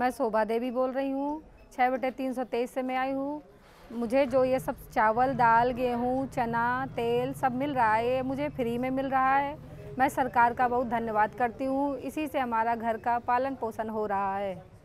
मैं शोभा देवी बोल रही हूँ छः बटे तीन सौ तेईस से मैं आई हूँ मुझे जो ये सब चावल दाल गेहूँ चना तेल सब मिल रहा है ये मुझे फ्री में मिल रहा है मैं सरकार का बहुत धन्यवाद करती हूँ इसी से हमारा घर का पालन पोषण हो रहा है